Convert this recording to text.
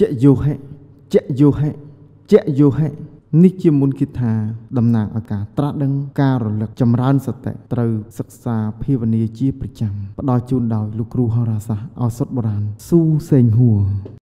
ចយុហិចយុហិចយុហិនេះជាមុនគិតថាតំណាងឲ្យការត្រាស់ដឹងការរលឹកចម្រើនសតិត្រូវសិក្សាភាវនាជាប្រចាំផ្ដល់ជូនដោយលោកគ្រូហោរាសាស្ត្រឱសថបុរាណស៊ូសេងហួរ